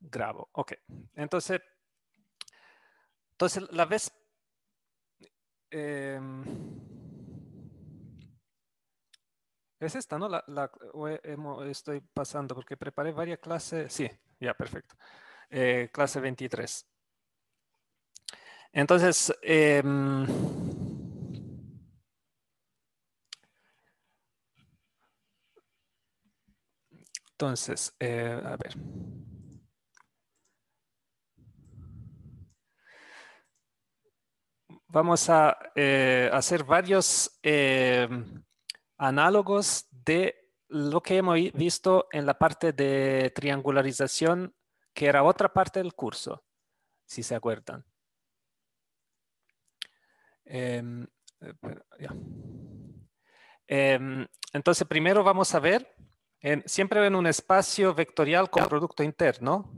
grabo. Ok, entonces, entonces la vez... Em, es esta, ¿no? La, estoy pasando porque preparé varias clases. Sí, ya, perfecto. Eh, clase 23. Entonces, em, entonces, eh, a ver. vamos a eh, hacer varios eh, análogos de lo que hemos visto en la parte de triangularización, que era otra parte del curso, si se acuerdan. Em, eh, em, entonces, primero vamos a ver, siempre en un espacio vectorial con producto interno,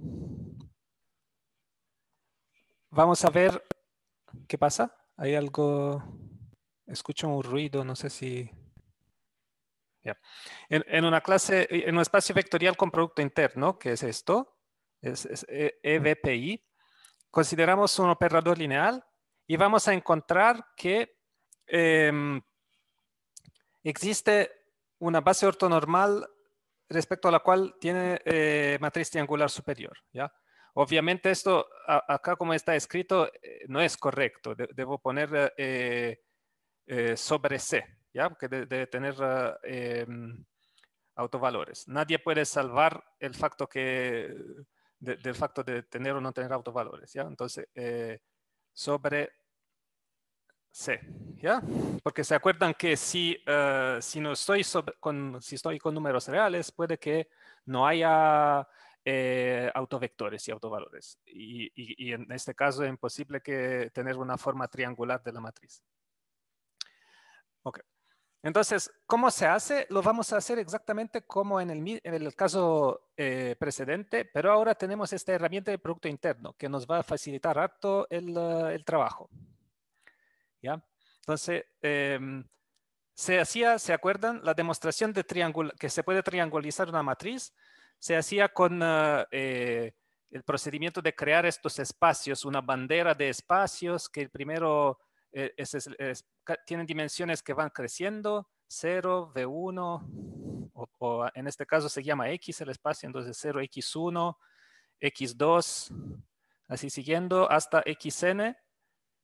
vamos a ver qué pasa. Hay algo, escucho un ruido, no sé si... En, una clase, eh, en un espacio vectorial con producto interno, que es esto, es, EVPI, eh, e consideramos un operador lineal y vamos a encontrar que em, existe una base ortonormal respecto a la cual tiene eh, matriz triangular superior. ¿ya? Obviamente esto acá como está escrito eh, no es correcto. debo poner eh, eh, sobre C, ¿ya? Porque de, debe tener ah, autovalores. Nadie puede salvar el facto que, de, del facto de tener o no tener autovalores, ¿ya? Entonces, sobre C, ¿ya? Porque se acuerdan que si, ah, si, no estoy si estoy con números reales, puede que no haya eh, autovectores y autovalores. Y, y, en este caso es imposible que tener una forma triangular de la matriz. Okay. Entonces, ¿cómo se hace? Lo vamos a hacer exactamente como en el, caso eh, precedente, pero ahora tenemos esta herramienta de producto interno que nos va a facilitar harto el, uh, trabajo. ¿Ya? Entonces, em, se hacía, ¿se acuerdan? La demostración de que se puede triangularizar una matriz se hacía con ah, eh, el procedimiento de crear estos espacios, una bandera de espacios que primero eh, tienen dimensiones que van creciendo, 0, V1, o, en este caso se llama X el espacio, entonces 0, X1, X2, así siguiendo hasta XN,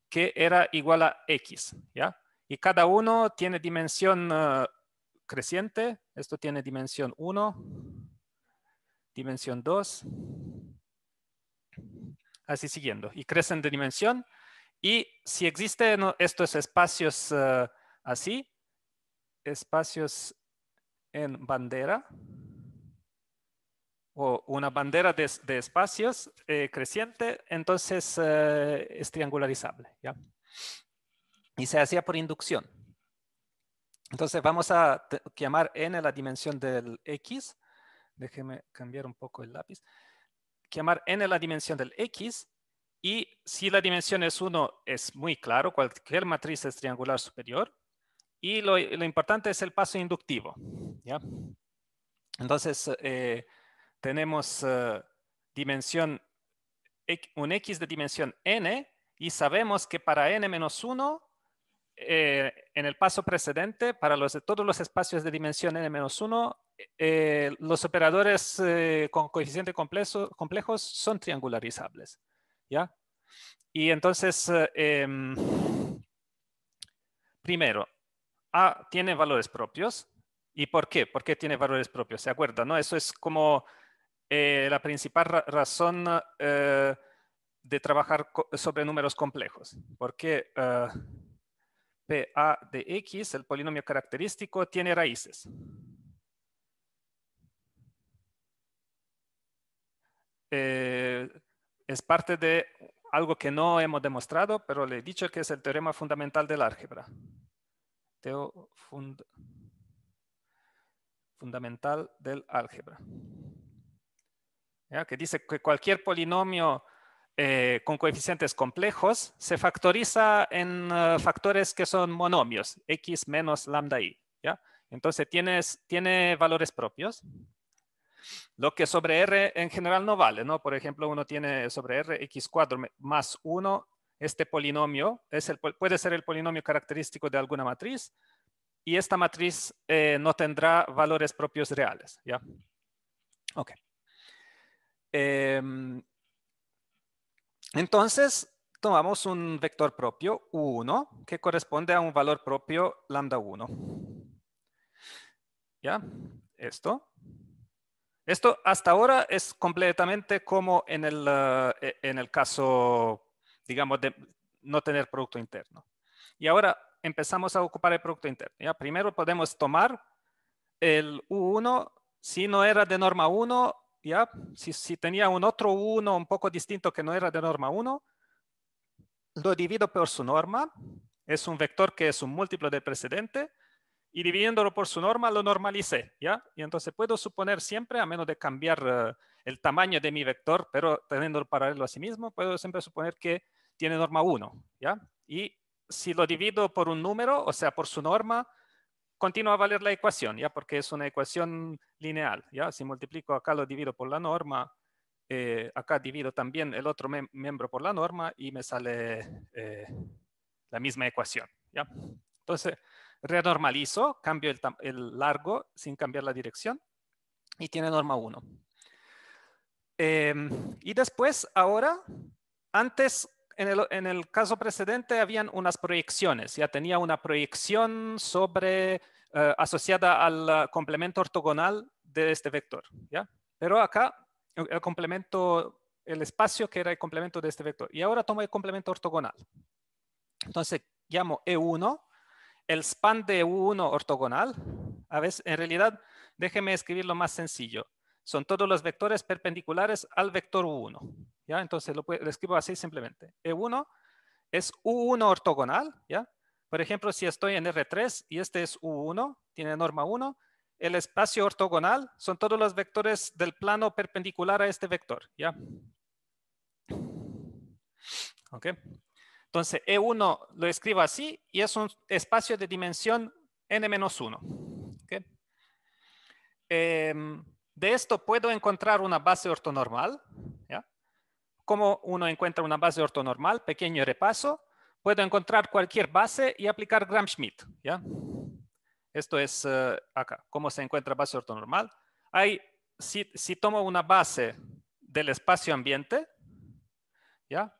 que era igual a X, ¿ya? Y cada uno tiene dimensión ah, creciente, esto tiene dimensión 1, dimensión 2, así siguiendo, y crecen de dimensión. Y si existen estos espacios eh, así, espacios en bandera, o una bandera de, espacios eh, creciente, entonces eh, es triangularizable. ¿ya? Y se hacía por inducción. Entonces vamos a llamar n la dimensión del x déjeme cambiar un poco el lápiz, llamar n la dimensión del x y si la dimensión es 1 es muy claro, cualquier matriz es triangular superior y lo, importante es el paso inductivo. Entonces eh, tenemos eh, dimensión, un x de dimensión n y sabemos que para n menos 1 eh, en el paso precedente, para los, todos los espacios de dimensión n-1, eh, los operadores eh, con coeficiente complejo, complejos son triangularizables. ¿ya? Y entonces, em, primero, A tiene valores propios. ¿Y por qué? ¿Por qué tiene valores propios? ¿Se acuerdan? No? Eso es como eh, la principal razón eh, de trabajar sobre números complejos. Porque... qué? PA de X, el polinomio característico, tiene raíces. Eh, es parte de algo que no hemos demostrado, pero le he dicho que es el teorema fundamental del álgebra. Teo fundamental del álgebra. Que dice que cualquier polinomio eh, con coeficientes complejos se factoriza en eh, factores que son monomios, x menos lambda i. ¿ya? Entonces tienes, tiene valores propios, lo que sobre r en general no vale. ¿no? Por ejemplo, uno tiene sobre r x cuadro más 1, este polinomio es el, puede ser el polinomio característico de alguna matriz y esta matriz eh, no tendrá valores propios reales. ¿ya? Ok. Eh, entonces, tomamos un vector propio, U1, que corresponde a un valor propio lambda 1. ¿Ya? Esto. Esto hasta ahora es completamente como ah, e, en el, caso, digamos, de no tener producto interno. Y ahora empezamos a ocupar el producto interno. Primero podemos tomar el U1, si no era de norma 1, si, tenía un otro 1 un poco distinto que no era de norma 1, lo divido por su norma, es un vector que es un múltiplo del precedente, y dividiéndolo por su norma lo normalicé, ¿ya? Y entonces puedo suponer siempre, a menos de cambiar eh, el tamaño de mi vector, pero teniendo el paralelo a sí mismo, puedo siempre suponer que tiene norma 1, ¿ya? Y si lo divido por un número, o sea, por su norma, continúa a valer la ecuación, ¿ya? Porque es una ecuación lineal, ¿ya? Si multiplico acá lo divido por la norma, eh, acá divido también el otro miembro por la norma y me sale eh, la misma ecuación, ¿ya? Entonces, renormalizo, cambio el, largo sin cambiar la dirección y tiene norma 1. Em, y después, ahora, antes en el, caso precedente habían unas proyecciones, ya tenía una proyección sobre eh, asociada al eh, complemento ortogonal de este vector, ¿ya? Pero acá el complemento, el espacio que era el complemento de este vector, y ahora tomo el complemento ortogonal. Entonces llamo E1, el span de E1 ortogonal, a veces, en realidad, déjeme escribirlo más sencillo son todos los vectores perpendiculares al vector U1. ¿ya? Entonces lo, escribo así simplemente. E1 es U1 ortogonal. ¿ya? Por ejemplo, si estoy en R3 y este es U1, tiene norma 1, el espacio ortogonal son todos los vectores del plano perpendicular a este vector. ¿ya? Entonces, E1 lo escribo así y es un espacio de dimensión n-1. ¿okay? Em, de esto puedo encontrar una base ortonormal. ¿ya? Como uno encuentra una base ortonormal, pequeño repaso, puedo encontrar cualquier base y aplicar Gram-Schmidt. Esto es eh, acá, cómo se encuentra base ortonormal. Hay, si, tomo una base del espacio ambiente, ¿ya?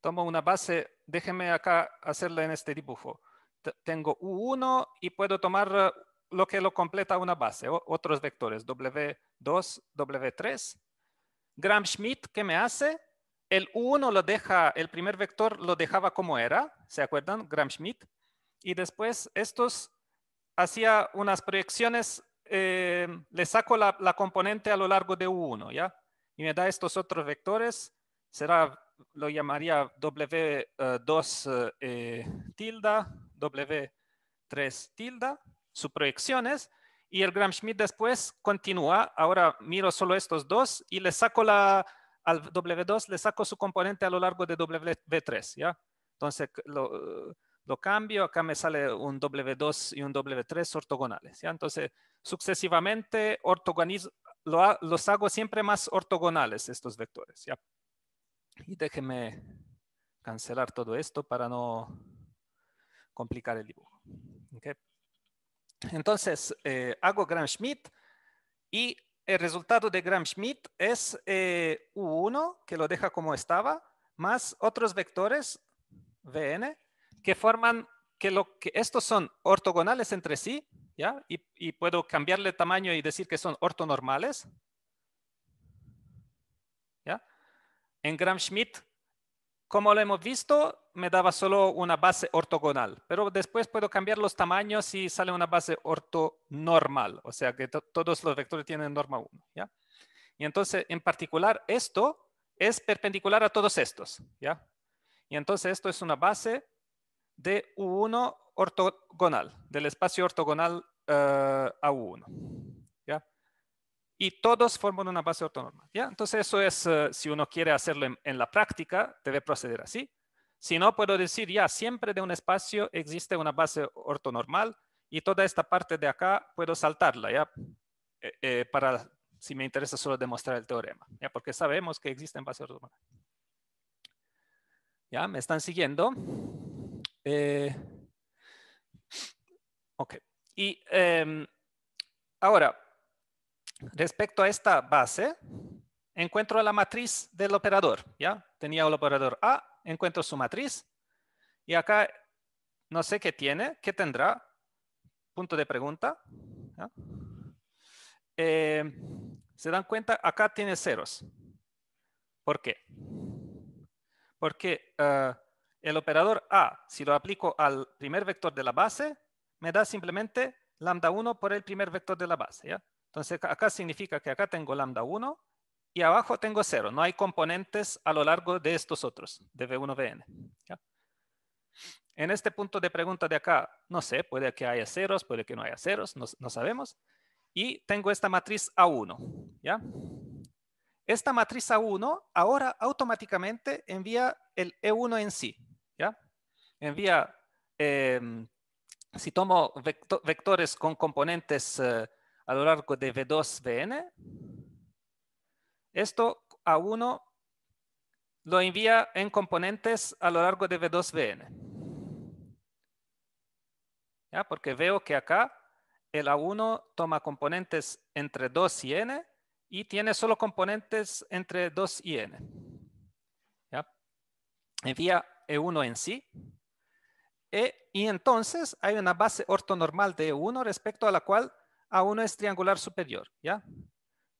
Tomo una base, déjeme acá hacerla en este dibujo. tengo U1 y puedo tomar eh, lo que lo completa una base, otros vectores, W, 2, W3. Gram-Schmidt, ¿qué me hace? El 1 lo deja, el primer vector lo dejaba como era, ¿se acuerdan? Gram-Schmidt. Y después estos hacía unas proyecciones, eh, le saco la, componente a lo largo de U1, ¿ya? Y me da estos otros vectores, lo llamaría W2 eh, eh, tilde, tilda, W3 tilda, sus proyecciones, y el Gram Schmidt después continúa. Ahora miro solo estos dos y le saco la, al W2, le saco su componente a lo largo de W3, ¿ya? Entonces lo, cambio, acá me sale un W2 y un W3 ortogonales, ¿ya? Entonces sucesivamente lo, los hago siempre más ortogonales estos vectores, ¿ya? Y déjenme cancelar todo esto para no complicar el dibujo. ¿okay? Entonces, eh, hago Gram-Schmidt y el resultado de Gram-Schmidt es eh, U1, que lo deja como estaba, más otros vectores, Vn, que forman que, estos son ortogonales entre sí, ¿ya? Y, y puedo cambiarle tamaño y decir que son ortonormales. ¿ya? En Gram-Schmidt como lo hemos visto, me daba solo una base ortogonal, pero después puedo cambiar los tamaños y sale una base ortonormal, o sea que todos los vectores tienen norma 1. Y entonces, en particular, esto es perpendicular a todos estos. ¿ya? Y entonces esto es una base de U1 ortogonal, del espacio ortogonal eh, a U1 y todos forman una base ortonormal, ¿ya? Entonces eso es, eh, si uno quiere hacerlo en, la práctica, debe proceder así. Si no, puedo decir ya, siempre de un espacio existe una base ortonormal y toda esta parte de acá puedo saltarla, ¿ya? Eh, eh, para, si me interesa solo demostrar el teorema, ¿ya? Porque sabemos que existen bases ortonormales. ¿Ya? ¿Me están siguiendo? ok. Y em, ahora, Respecto a esta base, encuentro la matriz del operador. ¿ya? Tenía el operador A, encuentro su matriz. Y acá no sé qué tiene, qué tendrá. Punto de pregunta. Eh, ¿Se dan cuenta? Acá tiene ceros. ¿Por qué? Porque eh, el operador A, si lo aplico al primer vector de la base, me da simplemente lambda 1 por el primer vector de la base. ¿ya? Entonces acá significa que acá tengo lambda 1 y abajo tengo 0. No hay componentes a lo largo de estos otros, de V1, Vn. En este punto de pregunta de acá, no sé, puede que haya ceros, puede que no haya ceros, no, sabemos. Y tengo esta matriz A1, ¿ya? Esta matriz A1 ahora automáticamente envía el E1 en sí, ¿ya? Envía, em, si tomo vectores con componentes eh, a lo largo de V2, Vn, esto A1 lo envía en componentes a lo largo de V2, Vn. ¿Ya? Porque veo que acá el A1 toma componentes entre 2 y n y tiene solo componentes entre 2 y n. Envía E1 en sí. E, y entonces hay una base ortonormal de E1 respecto a la cual a 1 es triangular superior, ¿ya?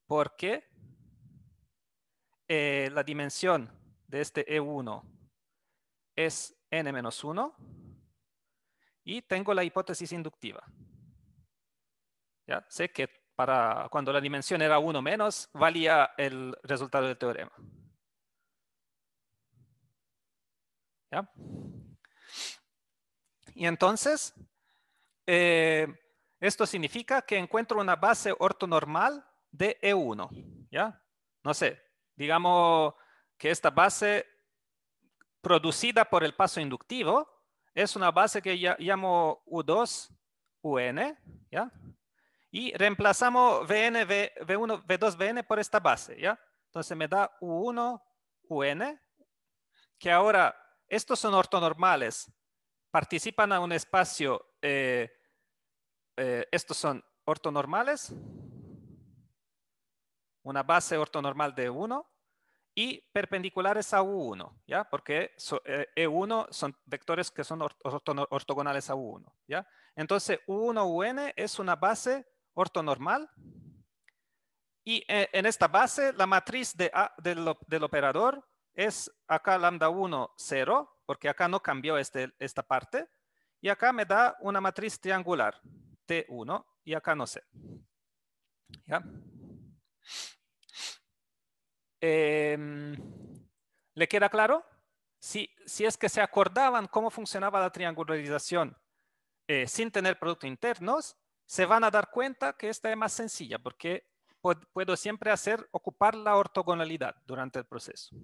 Porque eh, la dimensión de este E1 es n-1 y tengo la hipótesis inductiva. Ya sé que para cuando la dimensión era 1 menos, valía el resultado del teorema. ¿Ya? Y entonces, eh, esto significa que encuentro una base ortonormal de E1, ¿ya? No sé, digamos que esta base producida por el paso inductivo es una base que llamo U2, UN, ¿ya? Y reemplazamos VN, v, 1 V2, VN por esta base, ¿ya? Entonces me da U1, UN, que ahora estos son ortonormales, participan a un espacio eh, eh, estos son ortonormales, una base ortonormal de 1 y perpendiculares a U1, Porque E1 eh, e son vectores que son ortogonales a U1, Entonces, U1, UN es una base ortonormal y eh, en esta base la matriz del, operador es acá lambda 1, 0, porque acá no cambió este, esta parte, y acá me da una matriz triangular, T1 y acá no sé. Em, ¿Le queda claro? Si, es que se acordaban cómo funcionaba la triangularización eh, sin tener productos internos, se van a dar cuenta que esta es más sencilla porque puedo siempre hacer ocupar la ortogonalidad durante el proceso.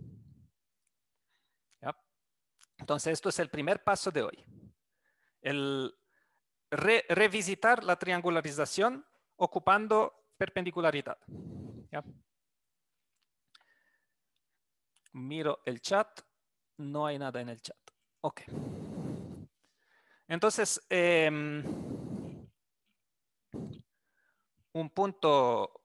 Entonces, esto es el primer paso de hoy. El, revisitar la triangularización ocupando perpendicularidad. Miro el chat, no hay nada en el chat. Ok. Entonces, em, un punto,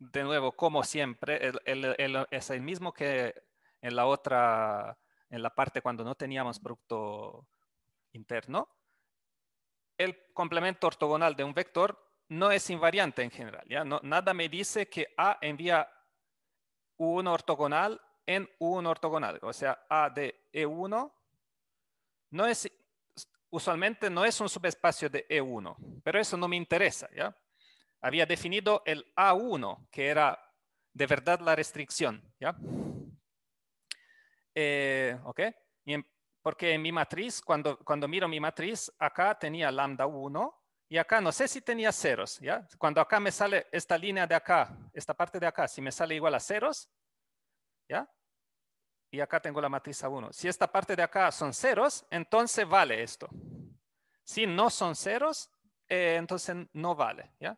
de nuevo, como siempre, es el mismo que en la otra, en la parte cuando no teníamos producto interno, el complemento ortogonal de un vector no es invariante en general. ¿ya? No, nada me dice que A envía u ortogonal en un ortogonal. O sea, A de E1 no es, usualmente no es un subespacio de E1, pero eso no me interesa. ¿ya? Había definido el A1, que era de verdad la restricción. ¿ya? Eh, y em, porque en mi matriz, cuando, cuando miro mi matriz, acá tenía lambda 1 y acá no sé si tenía ceros, ¿ya? Cuando acá me sale esta línea de acá, esta parte de acá, si me sale igual a ceros, ¿ya? Y acá tengo la matriz A1. Si esta parte de acá son ceros, entonces vale esto. Si no son ceros, eh, entonces no vale, ¿ya?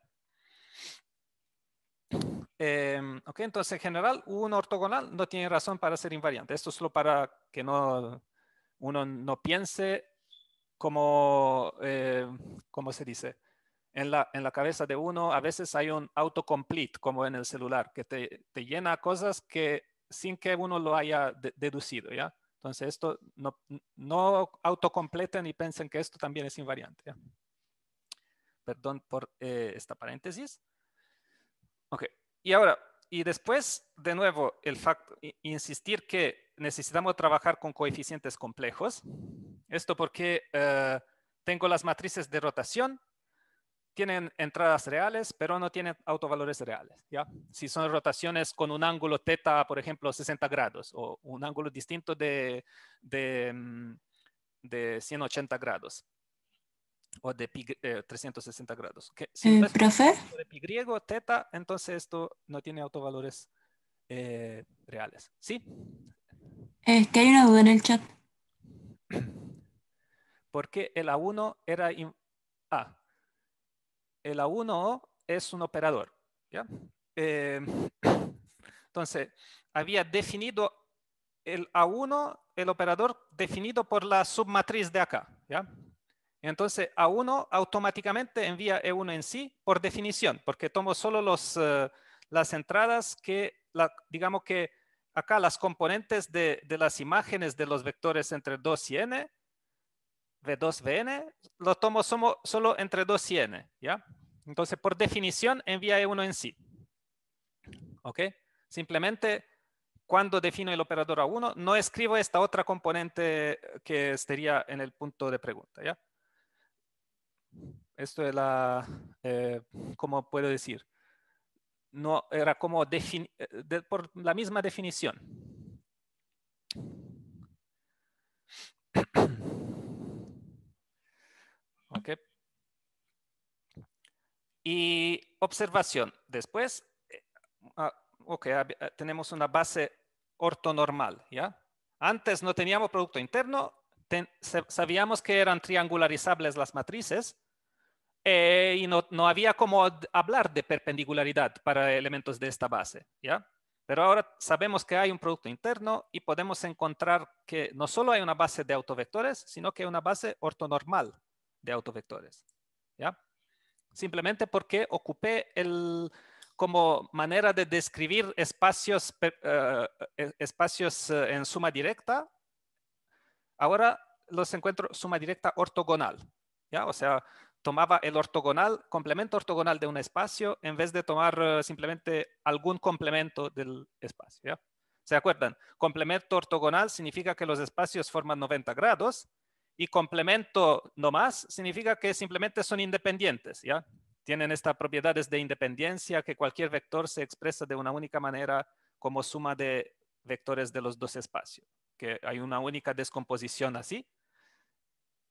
Em, entonces en general un ortogonal no tiene razón para ser invariante. Esto es solo para que no uno no piense como, eh, ¿cómo se dice? En la, en la, cabeza de uno a veces hay un autocomplete, como en el celular, que te, llena cosas que sin que uno lo haya deducido, ¿ya? Entonces, esto no, no autocompleten y piensen que esto también es invariante. Perdón por eh, esta paréntesis. Ok, y ahora, y después, de nuevo, el facto insistir que necesitamos trabajar con coeficientes complejos. Esto porque eh, tengo las matrices de rotación, tienen entradas reales, pero no tienen autovalores reales. ¿ya? Si son rotaciones con un ángulo teta, por ejemplo, 60 grados, o un ángulo distinto de, de, 180 mm, grados, o de 360 eh, grados. Que, si eh, ¿Profe? De pi griego, teta, entonces esto no tiene autovalores reales. ¿Sí? Es que hay una duda en el chat. Porque el A1 era... Ah, el a 1 es un operador. ¿ya? Eh, entonces, había definido el A1, el operador definido por la submatriz de acá. ¿ya? Entonces, A1 automáticamente envía E1 en sí por definición, porque tomo solo los, eh, las entradas que, digamos que acá las componentes de, las imágenes de los vectores entre 2 y n, v2, vn, lo tomo solo, entre 2 y n, ¿ya? Entonces, por definición, envía E1 en sí. ¿Ok? Simplemente, cuando defino el operador a 1, no escribo esta otra componente que estaría en el punto de pregunta, ¿ya? Esto es la, eh, ¿cómo puedo decir? no era como eh, por la misma definición. Y observación. Después, eh, ah, ah, eh, tenemos una base ortonormal, ¿ya? Antes no teníamos producto interno, sabíamos que eran triangularizables las matrices, eh, y no, no, había como hablar de perpendicularidad para elementos de esta base, ¿ya? Pero ahora sabemos que hay un producto interno y podemos encontrar que no solo hay una base de autovectores, sino que hay una base ortonormal de autovectores, ¿ya? Simplemente porque ocupé el, como manera de describir espacios, eh, e, espacios eh, en suma directa, ahora los encuentro suma directa ortogonal, ¿ya? O sea, tomaba el ortogonal, complemento ortogonal de un espacio, en vez de tomar eh, simplemente algún complemento del espacio. ¿Se acuerdan? Complemento ortogonal significa que los espacios forman 90 grados y complemento nomás significa que simplemente son independientes. ¿ya? Tienen estas propiedades de independencia que cualquier vector se expresa de una única manera como suma de vectores de los dos espacios, que hay una única descomposición así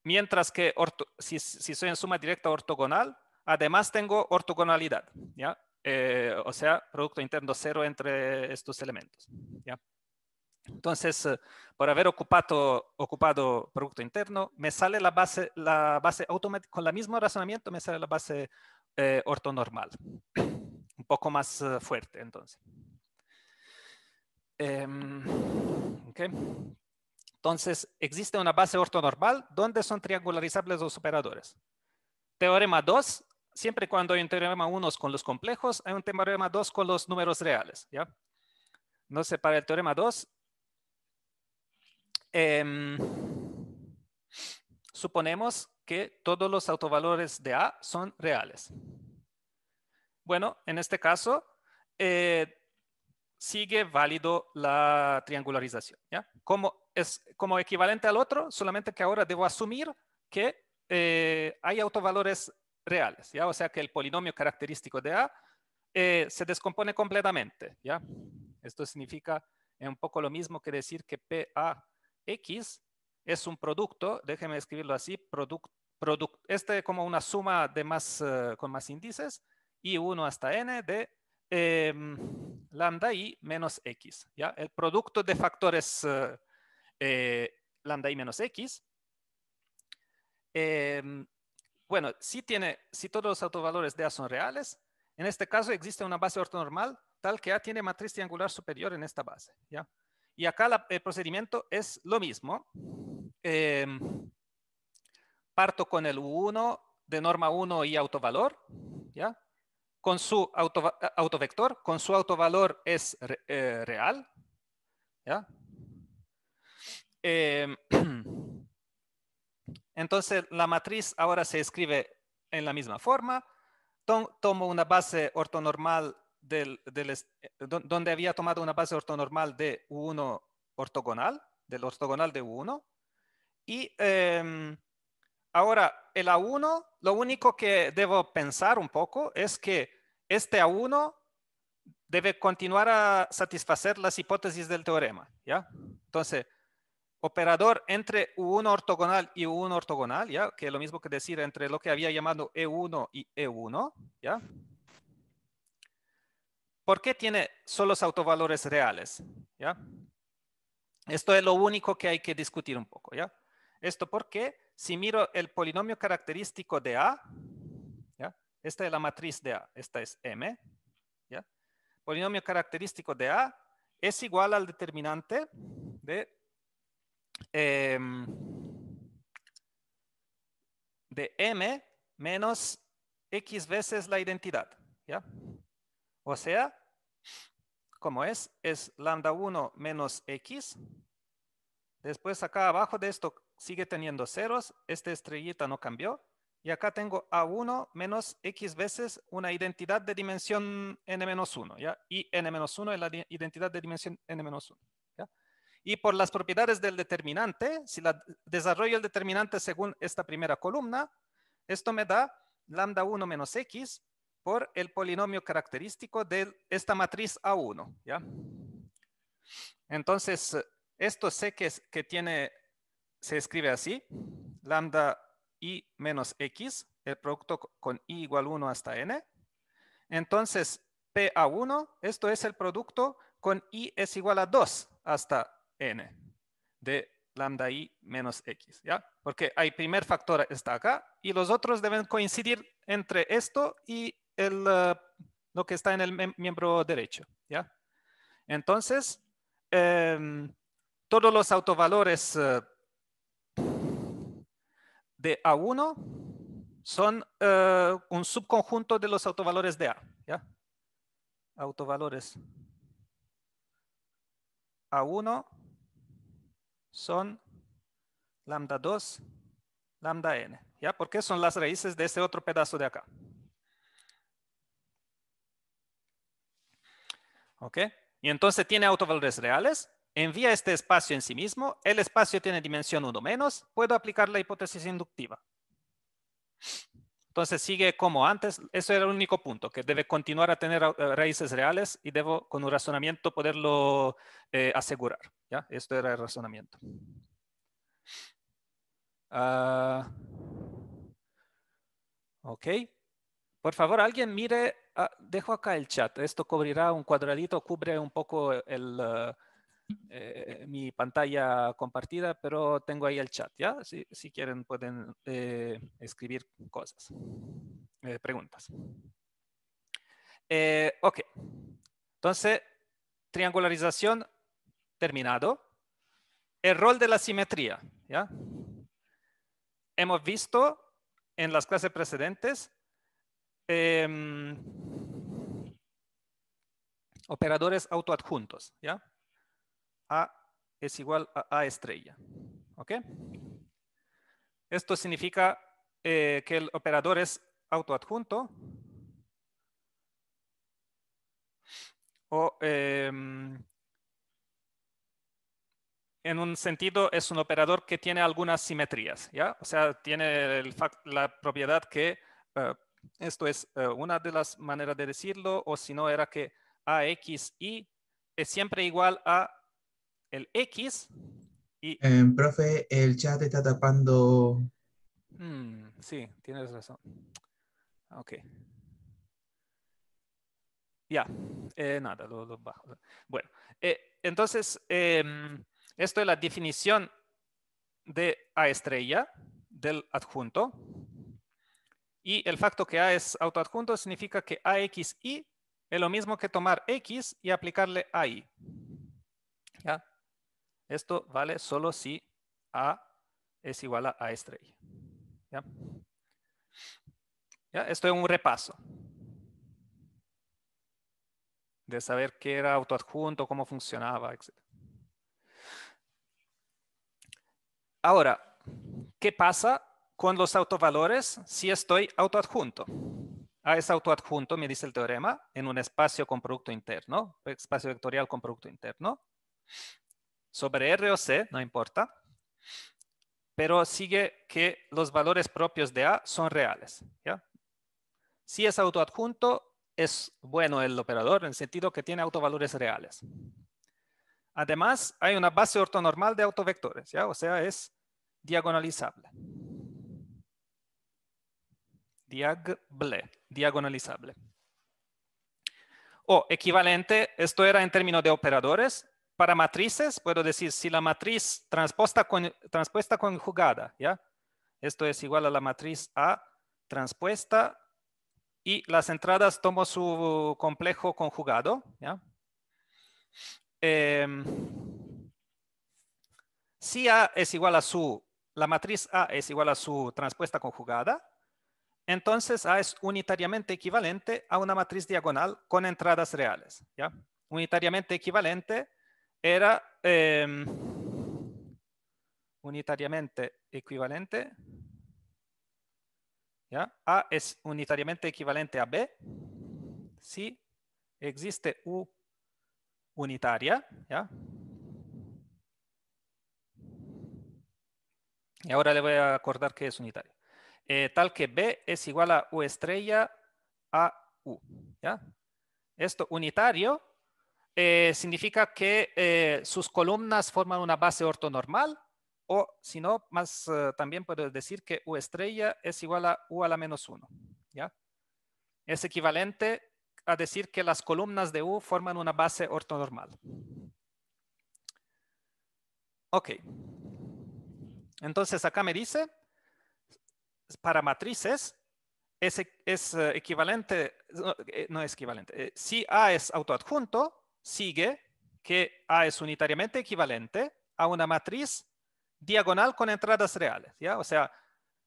Mientras que si, soy en suma directa ortogonal, además tengo ortogonalidad, ¿ya? Eh, o sea, producto interno cero entre estos elementos, ¿ya? Entonces, eh, por haber ocupado, ocupado producto interno, me sale la base, la base automática, con el mismo razonamiento me sale la base eh, ortonormal, un poco más fuerte entonces. Em, okay. Entonces, existe una base ortonormal donde son triangularizables los operadores. Teorema 2, siempre cuando hay un teorema 1 con los complejos, hay un teorema 2 con los números reales. ¿ya? sé, para el teorema 2, em, suponemos que todos los autovalores de A son reales. Bueno, en este caso, eh, sigue válido la triangularización. ¿ya? Como, es, como equivalente al otro, solamente que ahora debo asumir que eh, hay autovalores reales. ¿ya? O sea que el polinomio característico de A eh, se descompone completamente. ¿ya? Esto significa un poco lo mismo que decir que PAX es un producto, déjeme escribirlo así, producto este como una suma de más, eh, con más índices, y 1 hasta n de Em, lambda i menos x. ¿ya? El producto de factores eh, eh, lambda i menos x. Em, bueno, si, tiene, si todos los autovalores de A son reales, en este caso existe una base ortonormal tal que A tiene matriz triangular superior en esta base. ¿ya? Y acá el procedimiento es lo mismo. Em, parto con el U1 de norma 1 y autovalor. ¿ya? con su auto, eh, autovector, con su autovalor es eh, real. Em, entonces la matriz ahora se escribe en la misma forma. Tomo una base ortonormal del, eh, donde había tomado una base ortonormal de U1 ortogonal, del ortogonal de U1. Y em, Ahora, el A1, lo único que debo pensar un poco es que este A1 debe continuar a satisfacer las hipótesis del teorema, ¿ya? Entonces, operador entre U1 ortogonal y U1 ortogonal, ¿ya? Que es lo mismo que decir entre lo que había llamado E1 y E1, ¿ya? ¿Por qué tiene solo autovalores reales? ¿Ya? Esto es lo único que hay que discutir un poco, ¿ya? Esto qué? si miro el polinomio característico de A, esta es la matriz de A, esta es M, polinomio característico de A es igual al determinante de, em, de M menos X veces la identidad. ¿ya? O sea, ¿cómo es, es lambda 1 menos X. Después acá abajo de esto sigue teniendo ceros, esta estrellita no cambió. Y acá tengo A1 menos X veces una identidad de dimensión N-1, ¿ya? Y N-1 es la identidad de dimensión N-1, Y por las propiedades del determinante, si desarrollo el determinante según esta primera columna, esto me da lambda 1 menos X por el polinomio característico de esta matriz A1, ¿ya? Entonces, esto sé que, que tiene se escribe así, lambda i menos x, el producto con i igual 1 hasta n. Entonces, P a 1 esto es el producto con i es igual a 2 hasta n de lambda i menos x, ¿ya? Porque el primer factor está acá y los otros deben coincidir entre esto y el, eh, lo que está en el miembro derecho, ¿ya? Entonces, em, todos los autovalores... Eh, de A1 son eh, un subconjunto de los autovalores de A. Autovalores A1 son lambda 2, lambda n. ¿Ya? Porque son las raíces de ese otro pedazo de acá. ¿Ok? Y entonces tiene autovalores reales envía este espacio en sí mismo, el espacio tiene dimensión 1 menos, puedo aplicar la hipótesis inductiva. Entonces sigue como antes, Eso era el único punto, que debe continuar a tener eh, raíces reales y debo con un razonamiento poderlo eh, asegurar. ¿ya? Esto era el razonamiento. Ah, ok. Por favor, alguien mire, ah, dejo acá el chat, esto cubrirá un cuadradito, cubre un poco el... Eh, eh, eh, mi pantalla compartida, pero tengo ahí el chat, ¿ya? Si, quieren pueden eh, escribir cosas, preguntas. ok, entonces, triangularización terminado. El rol de la simetría, ¿ya? Hemos visto en las clases precedentes em, operadores autoadjuntos, ¿ya? A es igual a A estrella. ¿Ok? Esto significa eh, que el operador es autoadjunto o em, en un sentido es un operador que tiene algunas simetrías, ¿ya? O sea, tiene la propiedad que, eh, esto es eh, una de las maneras de decirlo, o si no era que AXI es siempre igual a el X y... Eh, profe, el chat está tapando... Mm, sí, tienes razón. Ok. Ya, eh, nada, lo, bajo. Bueno, eh, entonces, em, esto es la definición de A estrella del adjunto. Y el facto que A es autoadjunto significa que AXI es lo mismo que tomar X y aplicarle AI. ¿Ya? Esto vale solo si A es igual a A estrella. Esto es un repaso de saber qué era autoadjunto, cómo funcionaba, etc. Ahora, ¿qué pasa con los autovalores si estoy autoadjunto? A es autoadjunto, me dice el teorema, en un espacio con producto interno, espacio vectorial con producto interno sobre R o C, no importa, pero sigue que los valores propios de A son reales. Si es autoadjunto, es bueno el operador en el sentido que tiene autovalores reales. Además, hay una base ortonormal de autovectores, ¿ya? o sea, es diagonalizable. Diagble, diagonalizable. O equivalente, esto era en términos de operadores, para matrices, puedo decir si la matriz transpuesta, con, transpuesta conjugada, ¿ya? Esto es igual a la matriz A transpuesta y las entradas tomo su complejo conjugado, ¿ya? Em, si A es igual a su, la matriz A es igual a su transpuesta conjugada, entonces A es unitariamente equivalente a una matriz diagonal con entradas reales, ¿ya? Unitariamente equivalente era ehm, unitariamente equivalente yeah? A è unitariamente equivalente a B si esiste U unitaria yeah? y ahora le voy a acordar che è unitaria eh, tal che B è igual a U estrella a U ¿ya? esto unitario Eh, significa que eh, sus columnas forman una base ortonormal o si no, más eh, también puedo decir que U estrella es igual a U a la menos 1. ¿ya? Es equivalente a decir que las columnas de U forman una base ortonormal. Ok. Entonces acá me dice, para matrices, es, es equivalente, no es equivalente, si A es autoadjunto, sigue que A es unitariamente equivalente a una matriz diagonal con entradas reales. ¿ya? O sea,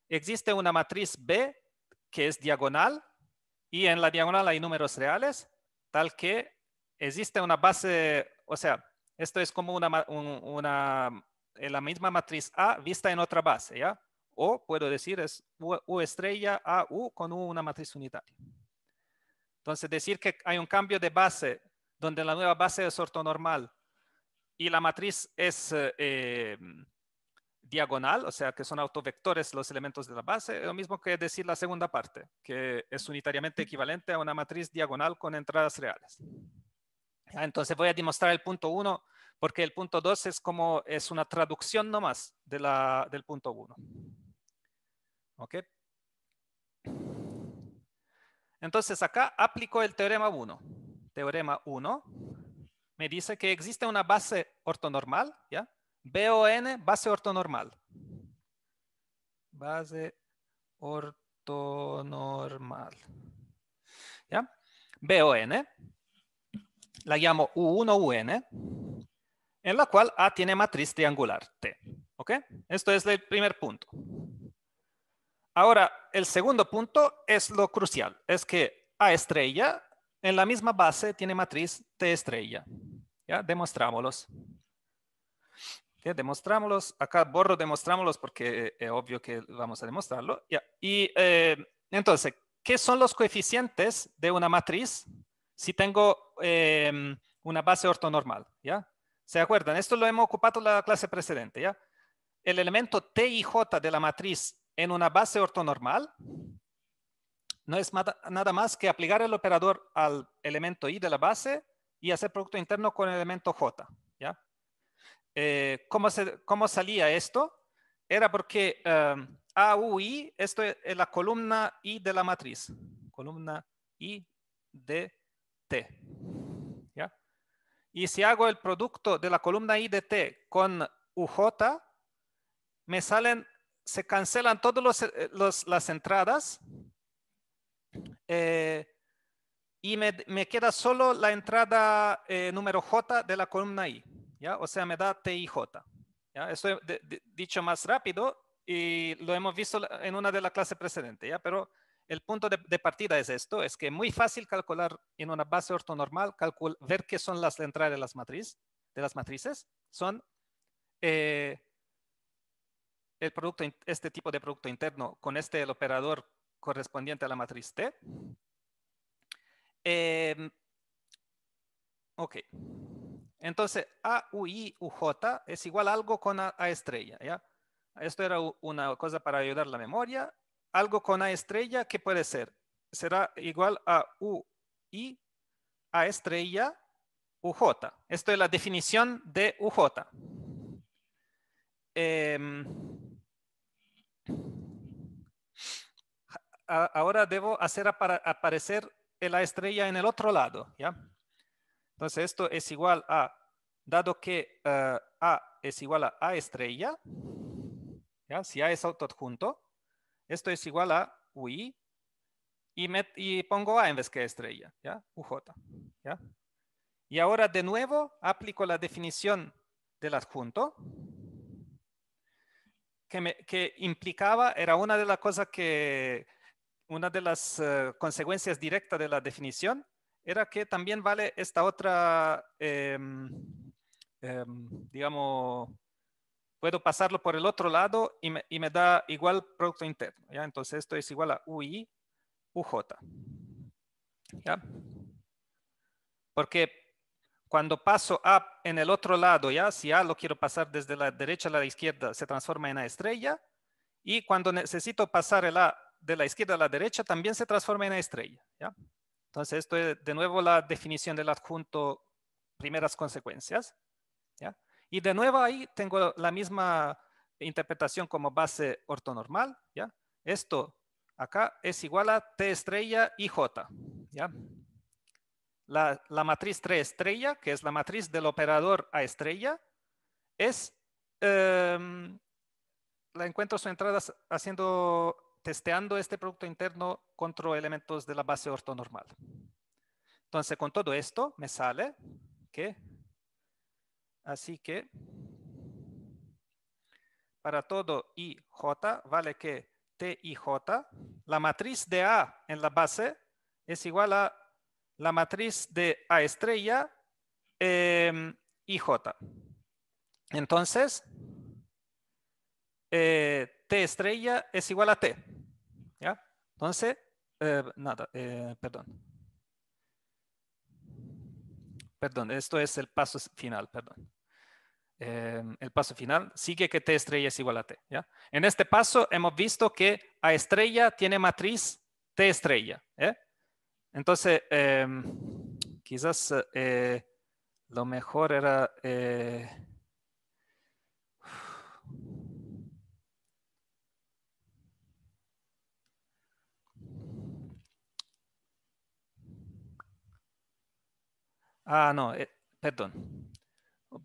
existe una matriz B que es diagonal y en la diagonal hay números reales, tal que existe una base, o sea, esto es como una, una, la misma matriz A vista en otra base, ¿ya? O puedo decir es U, estrella estrella U con U una matriz unitaria. Entonces, decir que hay un cambio de base donde la nueva base es ortonormal y la matriz es eh, eh, diagonal, o sea que son autovectores los elementos de la base, lo mismo que decir la segunda parte, que es unitariamente equivalente a una matriz diagonal con entradas reales. Entonces voy a demostrar el punto 1 porque el punto 2 es como es una traducción nomás de la, del punto 1. ¿Ok? Entonces acá aplico el teorema 1 teorema 1, me dice que existe una base ortonormal, ¿ya? BON, base ortonormal. Base ortonormal. ¿Ya? BON, la llamo U1UN, en la cual A tiene matriz triangular T. ¿Ok? Esto es el primer punto. Ahora, el segundo punto es lo crucial, es que A estrella en la misma base tiene matriz T estrella. ¿Ya? Demostrámoslos. ¿Ya? Demostrámoslos. Acá borro demostrámoslos porque es eh, eh, obvio que vamos a demostrarlo. Y eh, entonces, ¿qué son los coeficientes de una matriz si tengo em, una base ortonormal? ¿Ya? ¿Se acuerdan? Esto lo hemos ocupado en la clase precedente. ¿Ya? El elemento T y de la matriz en una base ortonormal no es nada más que aplicar el operador al elemento i de la base y hacer producto interno con el elemento j. ¿ya? Eh, ¿cómo, salía esto? Era porque em, u i esto es la columna i de la matriz, columna i de t. Y si hago el producto de la columna i de t con uj, me salen, se cancelan todas eh, las entradas eh, y me, queda solo la entrada eh, número j de la columna i, ¿ya? O sea, me da tij. ¿ya? Eso he dicho más rápido y lo hemos visto en una de las clases precedentes, ¿ya? Pero el punto de, partida es esto, es que es muy fácil calcular en una base ortonormal, ver qué son las entradas de las, matriz, de las matrices, son eh, el producto, este tipo de producto interno con este el operador correspondiente a la matriz T. Em, ok. Entonces, A, U, I, U, J es igual a algo con A, estrella, ¿ya? Esto era una cosa para ayudar la memoria. Algo con A estrella, ¿qué puede ser? Será igual a U, I, A estrella, U UJ. Esto es la definición de UJ. Eh, em, ahora debo hacer aparecer la estrella en el otro lado, ¿ya? Entonces esto es igual a, dado que eh, A es igual a A estrella, ¿ya? Si A es autoadjunto, esto es igual a UI y, y pongo A en vez que estrella, ¿ya? UJ, ¿ya? Y ahora de nuevo aplico la definición del adjunto, que implicaba, era una de las cosas que, una de las eh, consecuencias directas de la definición era que también vale esta otra, em, em, digamos, puedo pasarlo por el otro lado y me, da igual producto interno. ¿ya? Entonces esto es igual a UI, UJ. ¿ya? Porque cuando paso A en el otro lado, ¿ya? si A lo quiero pasar desde la derecha a la izquierda, se transforma en A estrella. Y cuando necesito pasar el A de la izquierda a la derecha también se transforma en estrella. ¿ya? Entonces, esto es de nuevo la definición del adjunto primeras consecuencias. Y de nuevo ahí tengo la misma interpretación como base ortonormal. ¿ya? Esto acá es igual a T estrella y J. ¿ya? La, matriz 3 estrella, que es la matriz del operador A estrella, es... Em, la encuentro su entrada haciendo testeando este producto interno contra elementos de la base ortonormal. Entonces, con todo esto me sale que, así que, para todo i, j, vale que t, i, j, la matriz de A en la base es igual a la matriz de A estrella eh, i, j. Entonces, eh, T estrella es igual a T. Entonces, eh, nada, eh, perdón. Perdón, esto es el paso final, perdón. Em, el paso final sigue que T estrella es igual a T. ¿ya? En este paso hemos visto que A estrella tiene matriz T estrella. ¿eh? Entonces, em, quizás lo mejor era... Ah, no, eh, perdón.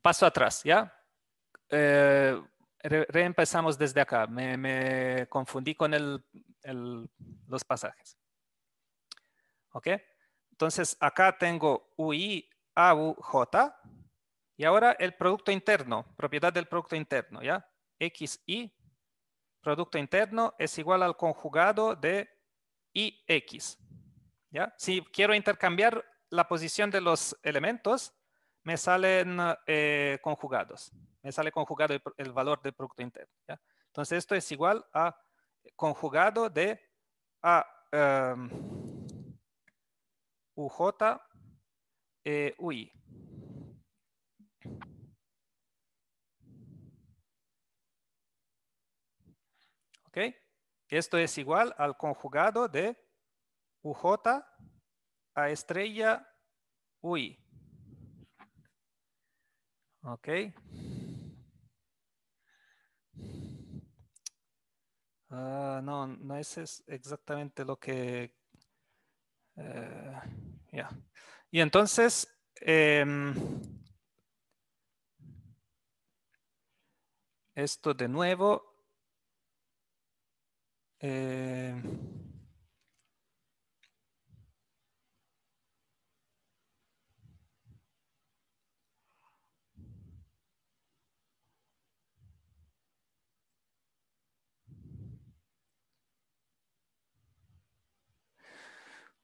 Paso atrás, ¿ya? Eh, reempezamos desde acá. Me, confundí con los pasajes. ¿Ok? Entonces, acá tengo UI, J. Y ahora el producto interno, propiedad del producto interno, ¿ya? XI, producto interno, es igual al conjugado de IX. ¿Ya? Si quiero intercambiar la posición de los elementos, me salen eh, conjugados. Me sale conjugado el, valor del producto interno. Entonces, esto es igual a conjugado de a, em, UJ e, UI. ¿Ok? Esto es igual al conjugado de UJ a estrella uy Ok. ah no, no ese es exactamente lo que... Eh, ya. Y entonces... Eh, esto de nuevo. Eh,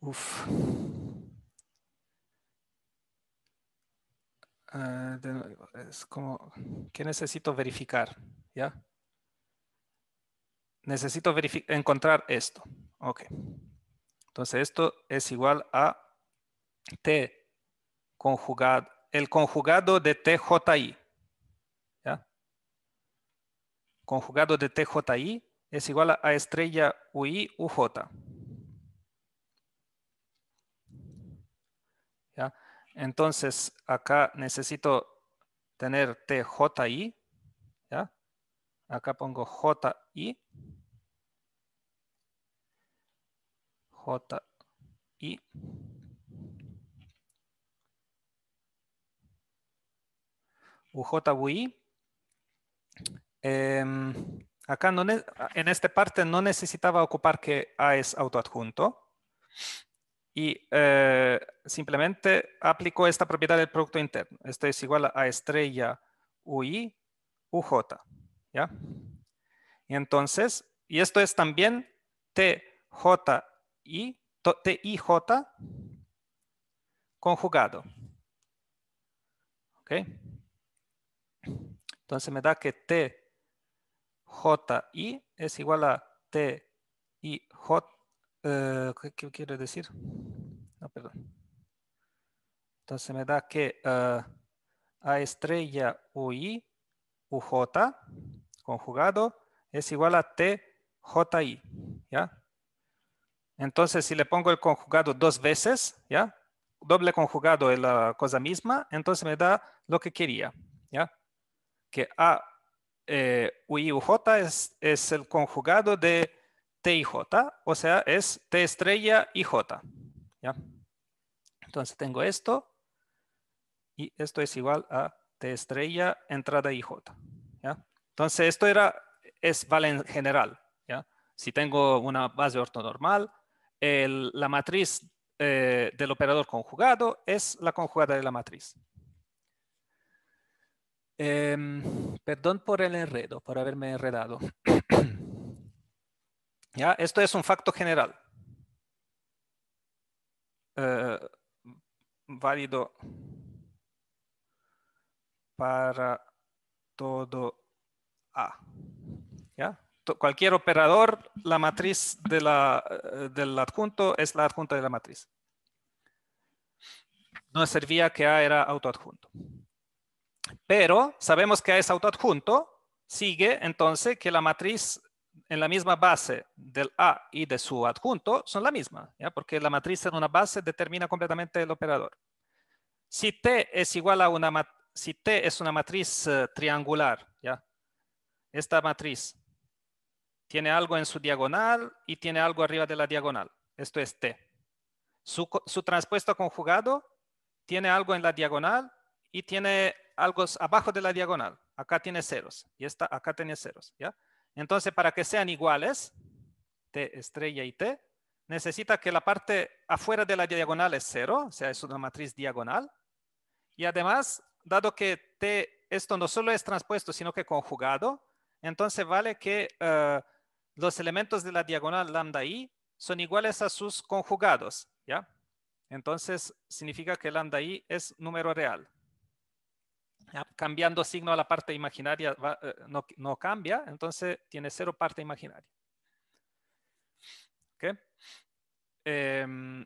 Uf. Ah, es como que necesito verificar, ¿ya? Necesito encontrar esto. Ok. Entonces esto es igual a T conjugado, el conjugado de TJI. ¿ya? Conjugado de TJI es igual a estrella UI UJ. Entonces, acá necesito tener TJI, ¿ya? Acá pongo JI. JI. UJWI. Em, acá en esta parte no necesitaba ocupar que A es autoadjunto y eh, simplemente aplico esta propiedad del producto interno. Esto es igual a estrella UI UJ. ¿ya? Y entonces, y esto es también T, J, I, J, conjugado. ¿Ok? Entonces me da que TJI es igual a T, TIJ eh, ¿qué, quiere decir? No, perdón. Entonces me da que eh, A estrella UI UJ conjugado es igual a TJI, ¿ya? Entonces, si le pongo el conjugado dos veces, ¿ya? Doble conjugado es la cosa misma, entonces me da lo que quería, ¿ya? Que A eh, UI UJ es, es el conjugado de y J, o sea, es T estrella y J. ¿ya? Entonces tengo esto y esto es igual a T estrella, entrada y J. ¿ya? Entonces esto era, es vale en general. ¿ya? Si tengo una base ortonormal, la matriz eh, del operador conjugado es la conjugada de la matriz. Em, perdón por el enredo, por haberme enredado. Esto es un facto general. Eh, válido para todo A. ¿Ya? Cualquier operador, la matriz de la, eh, del adjunto es la adjunta de la matriz. No servía que A era autoadjunto. Pero sabemos que A es autoadjunto, sigue entonces que la matriz en la misma base del A y de su adjunto son la misma, porque la matriz en una base determina completamente el operador. Si T es igual a una, si T es una matriz eh, triangular, ¿ya? esta matriz tiene algo en su diagonal y tiene algo arriba de la diagonal. Esto es T. Su, transpuesto conjugado tiene algo en la diagonal y tiene algo abajo de la diagonal. Acá tiene ceros y esta, acá tiene ceros. ¿ya? Entonces, para que sean iguales, T estrella y T, necesita que la parte afuera de la diagonal es cero, o sea, es una matriz diagonal. Y además, dado que T, esto no solo es transpuesto, sino que conjugado, entonces vale que eh, los elementos de la diagonal lambda i son iguales a sus conjugados, ¿ya? Entonces, significa que lambda i es número real cambiando signo a la parte imaginaria eh, no, cambia, entonces tiene cero parte imaginaria. Em,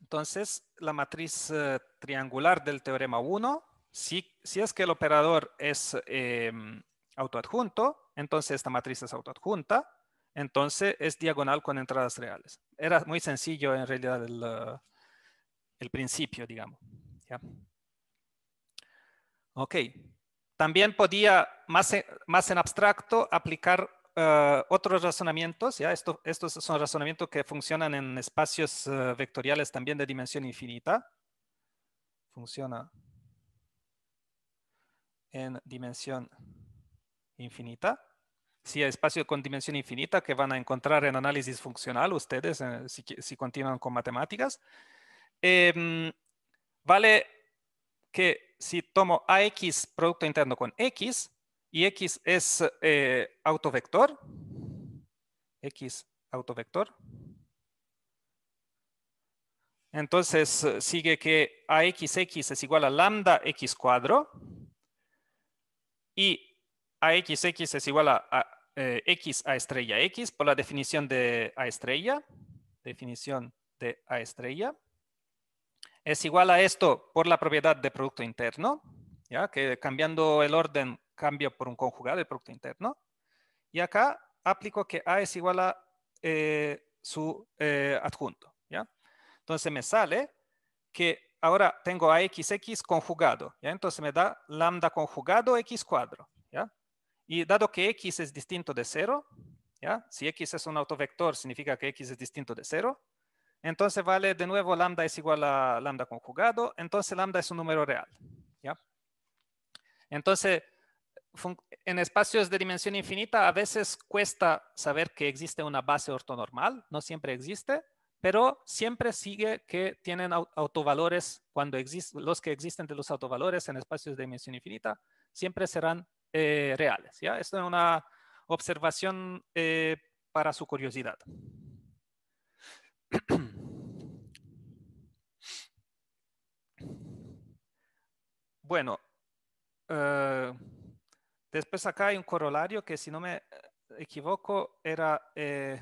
entonces, la matriz eh, triangular del teorema 1, si, si, es que el operador es em, autoadjunto, entonces esta matriz es autoadjunta, entonces es diagonal con entradas reales. Era muy sencillo en realidad el eh, principio, digamos. Ok. También podía, más, más en abstracto, aplicar eh, otros razonamientos. ¿ya? Esto, estos son razonamientos que funcionan en espacios eh, vectoriales también de dimensión infinita. Funciona en dimensión infinita. Si hay espacio con dimensión infinita que van a encontrar en análisis funcional ustedes eh, si, si, continúan con matemáticas. Em, vale que si tomo AX producto interno con X y X es eh, autovector, X autovector, entonces eh, sigue que AXX es igual a lambda X cuadro y AXX es igual a, eh, X a estrella X por la definición de A estrella, definición de A estrella es igual a esto por la propiedad de producto interno, ya que cambiando el orden cambia por un conjugado de producto interno. Y acá aplico que A es igual a eh, su eh, adjunto. ¿ya? Entonces me sale que ahora tengo AXX conjugado. ¿ya? Entonces me da lambda conjugado x cuadro. Y dado que x es distinto de cero, ¿ya? si x es un autovector significa que x es distinto de cero, entonces vale de nuevo lambda es igual a lambda conjugado, entonces lambda es un número real. ¿ya? Entonces, en espacios de dimensión infinita a veces cuesta saber que existe una base ortonormal, no siempre existe, pero siempre sigue que tienen autovalores, cuando existen los que existen de los autovalores en espacios de dimensión infinita, siempre serán eh, reales. ¿ya? Esto es una observación eh, para su curiosidad. Bueno, eh, después acá hay un corolario que si no me equivoco era... Eh,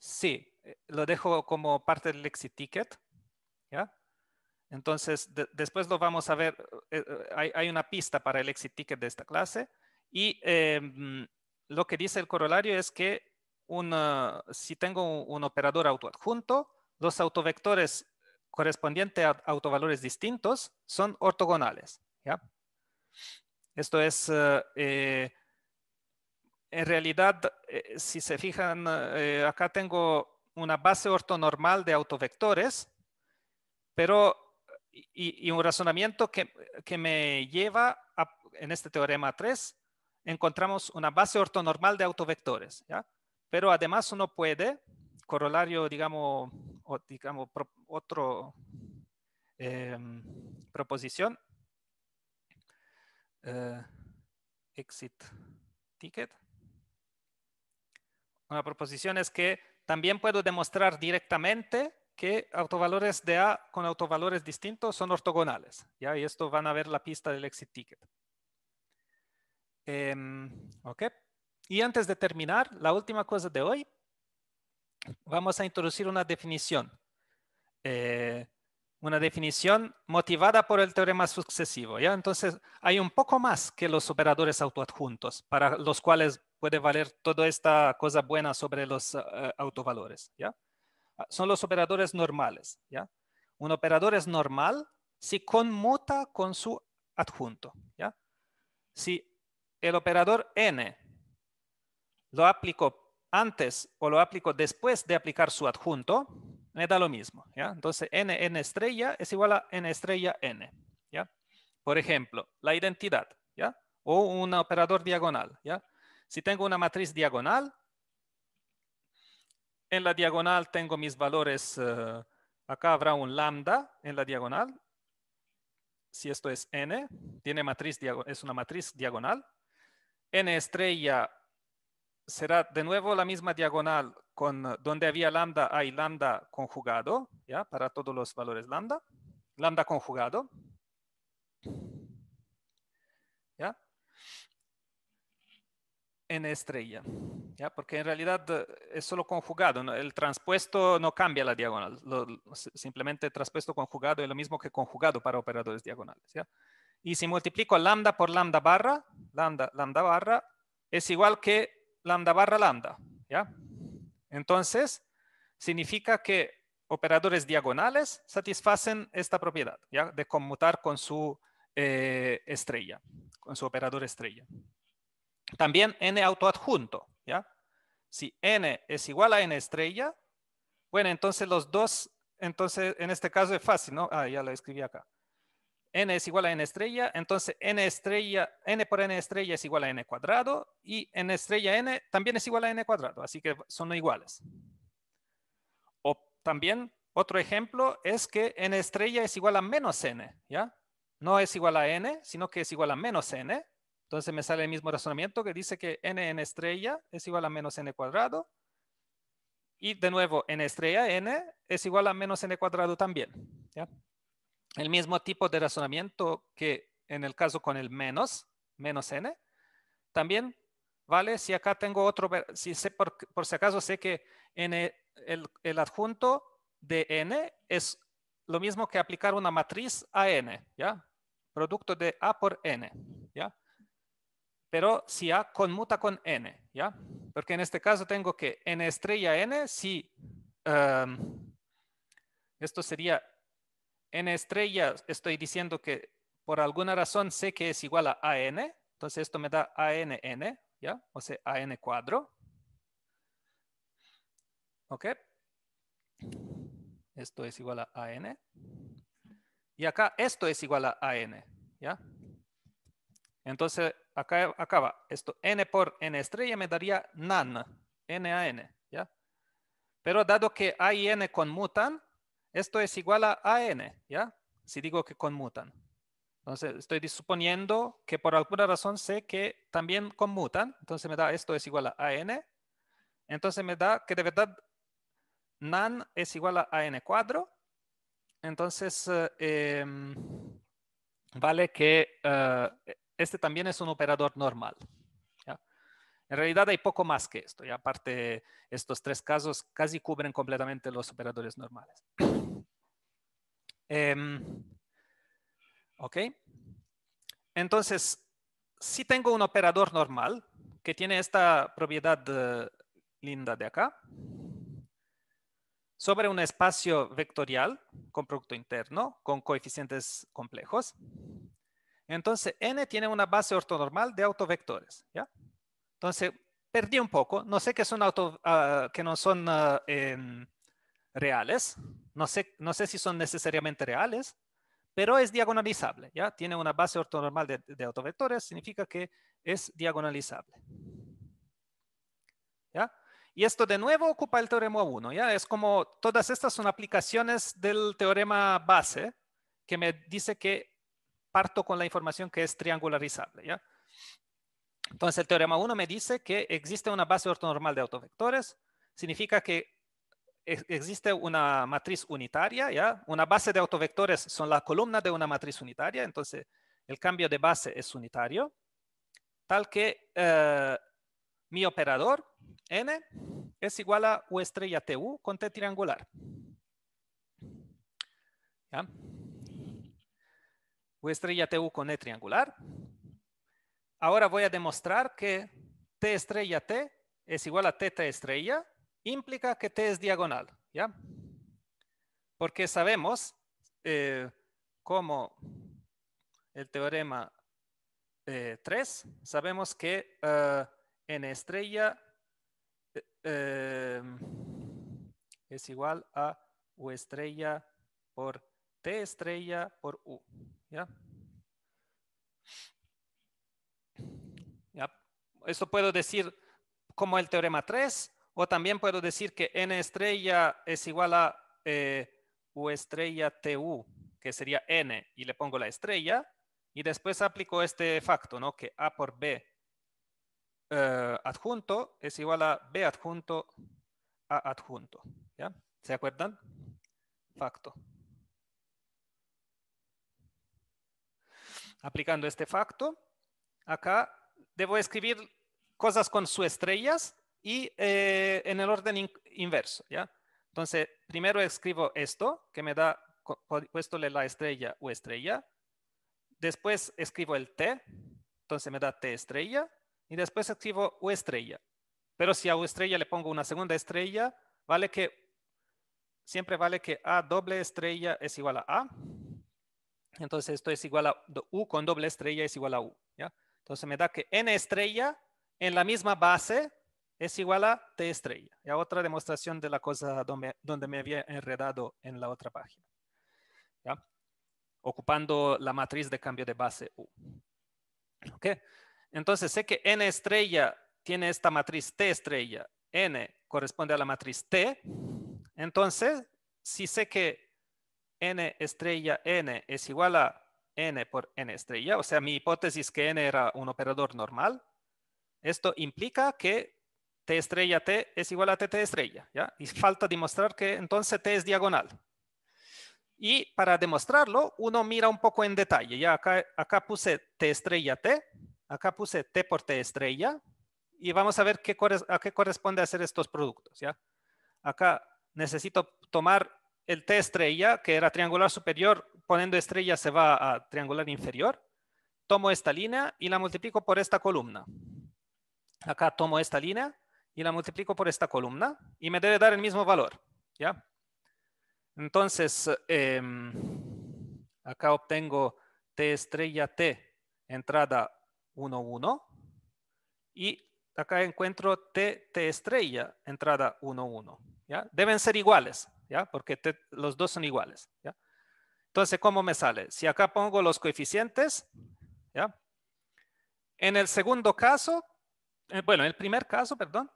sí, eh, lo dejo como parte del exit ticket. Entonces, después lo vamos a ver. hay, una pista para el exit ticket de esta clase. Y em, lo que dice el corolario es que si tengo un, un operador autoadjunto, los autovectores correspondiente a autovalores distintos son ortogonales. ¿ya? Esto es, eh, eh, en realidad, eh, si se fijan, acá tengo una base ortonormal de autovectores, pero y, un razonamiento que, me lleva en este teorema 3, encontramos una base ortonormal de autovectores, ¿ya? pero además uno puede corolario, digamos, o, digamos otro em, proposición, eh, exit ticket. Una proposición es que también puedo demostrar directamente que autovalores de A con autovalores distintos son ortogonales. ¿ya? Y esto van a ver la pista del exit ticket. Em, ok. Y antes de terminar, la última cosa de hoy vamos a introducir una definición. Eh, una definición motivada por el teorema sucesivo. ¿ya? Entonces, hay un poco más que los operadores autoadjuntos, para los cuales puede valer toda esta cosa buena sobre los eh, autovalores. ¿ya? Ah, son los operadores normales. ¿ya? Un operador es normal si conmuta con su adjunto. ¿ya? Si el operador n lo aplicó antes o lo aplico después de aplicar su adjunto, me da lo mismo. ¿ya? Entonces, n, n estrella es igual a n estrella n. Por ejemplo, la identidad ¿ya? o un operador diagonal. ¿ya? Si tengo una matriz diagonal, en la diagonal tengo mis valores, eh, acá habrá un lambda en la diagonal. Si esto es n, tiene matriz es una matriz diagonal. n estrella será de nuevo la misma diagonal con donde había lambda hay lambda conjugado, ¿ya? Para todos los valores lambda, lambda conjugado. ¿Ya? En estrella, ¿ya? Porque en realidad eh, es solo conjugado, el transpuesto no cambia la diagonal, simplemente transpuesto conjugado es lo mismo que conjugado para operadores diagonales, ¿ya? Y si multiplico lambda por lambda barra, lambda, lambda barra, es igual que lambda barra lambda, ¿ya? Entonces, significa que operadores diagonales satisfacen esta propiedad, ¿ya? De conmutar con su eh, estrella, con su operador estrella. También n autoadjunto, ¿ya? Si n es igual a n estrella, bueno, entonces los dos, entonces en este caso es fácil, ¿no? Ah, ya lo escribí acá n es igual a n estrella, entonces n estrella, n por n estrella es igual a n cuadrado y n estrella n también es igual a n cuadrado, así que son iguales. O también otro ejemplo es que n estrella es igual a menos n, ¿ya? No es igual a n, sino que es igual a menos n. Entonces me sale el mismo razonamiento que dice que n en estrella es igual a menos n cuadrado. Y de nuevo, n estrella n es igual a menos n cuadrado también, ¿ya? el mismo tipo de razonamiento que en el caso con el menos, menos n, también vale si acá tengo otro, si sé por, si acaso sé que n, el, adjunto de n es lo mismo que aplicar una matriz a n, ¿ya? Producto de a por n, ¿ya? Pero si a conmuta con n, ¿ya? Porque en este caso tengo que n estrella n, si em, esto sería n estrella, estoy diciendo que por alguna razón sé que es igual a AN, entonces esto me da ANN, ¿ya? O sea, AN cuadro. ¿Ok? Esto es igual a AN. Y acá esto es igual a AN, ¿ya? Entonces acá acaba esto. N por N estrella me daría NAN, NAN, ¿ya? Pero dado que A y N conmutan, esto es igual a, n, ¿ya? Si digo que conmutan. Entonces estoy suponiendo que por alguna razón sé que también conmutan. Entonces me da esto es igual a, n. Entonces me da que de verdad nan es igual a, n cuadro. Entonces eh, em, vale que eh, este también es un operador normal. En realidad hay poco más que esto. Y aparte, estos tres casos casi cubren completamente los operadores normales. Eh, ok. Entonces, si tengo un operador normal que tiene esta propiedad eh, linda de acá, sobre un espacio vectorial con producto interno, con coeficientes complejos. Entonces, n tiene una base ortonormal de autovectores. ¿ya? Entonces, perdí un poco. No sé qué son auto, ah, que no son ah, reales. No sé, no sé si son necesariamente reales, pero es diagonalizable. ¿ya? Tiene una base ortonormal de, de autovectores, significa que es diagonalizable. ¿ya? Y esto de nuevo ocupa el teorema 1. ¿ya? Es como todas estas son aplicaciones del teorema base que me dice que parto con la información que es triangularizable. ¿ya? Entonces el teorema 1 me dice que existe una base ortonormal de autovectores. Significa que existe una matriz unitaria, ¿ya? Una base de autovectores son la columna de una matriz unitaria, entonces el cambio de base es unitario, tal que eh, mi operador n es igual a u estrella tu con t triangular. U estrella tu con e triangular. Ahora voy a demostrar que t estrella t es igual a t estrella implica que t es diagonal, ¿ya? Porque sabemos eh, como el teorema 3, eh, sabemos que eh, en n estrella es igual a u estrella por t estrella por u, ¿ya? ¿Ya? Eso puedo decir como el teorema 3, o también puedo decir que n estrella es igual a eh, u estrella tu, que sería n, y le pongo la estrella, y después aplico este facto, ¿no? Que a por b eh, adjunto es igual a b adjunto a adjunto, ¿Se acuerdan? Facto. Aplicando este facto, acá debo escribir cosas con su estrellas, y eh, en el orden inverso, ¿ya? Entonces, primero escribo esto, que me da, puestole la estrella u estrella. Después escribo el T, entonces me da T estrella. Y después escribo U estrella. Pero si a U estrella le pongo una segunda estrella, vale que, siempre vale que A doble estrella es igual a A. Entonces esto es igual a U con doble estrella es igual a U, ¿ya? Entonces me da que N estrella en la misma base es igual a T estrella. Y otra demostración de la cosa donde, me había enredado en la otra página. Ocupando la matriz de cambio de base U. Entonces sé que N estrella tiene esta matriz T estrella. N corresponde a la matriz T. Entonces, si sé que N estrella N es igual a N por N estrella, o sea, mi hipótesis que N era un operador normal, esto implica que T estrella T es igual a T estrella, ¿ya? Y falta demostrar que entonces T es diagonal. Y para demostrarlo, uno mira un poco en detalle. Ya acá, acá puse T estrella T, acá puse T por T estrella, y vamos a ver qué, a qué corresponde hacer estos productos, ¿ya? Acá necesito tomar el T estrella, que era triangular superior, poniendo estrella se va a triangular inferior. Tomo esta línea y la multiplico por esta columna. Acá tomo esta línea y la multiplico por esta columna y me debe dar el mismo valor. ¿ya? Entonces, em, acá obtengo T estrella T, entrada 1, 1. Y acá encuentro T, T estrella, entrada 1, 1. ¿ya? Deben ser iguales, ¿ya? porque los dos son iguales. ¿ya? Entonces, ¿cómo me sale? Si acá pongo los coeficientes, ¿ya? en el segundo caso, eh, bueno, en el primer caso, perdón,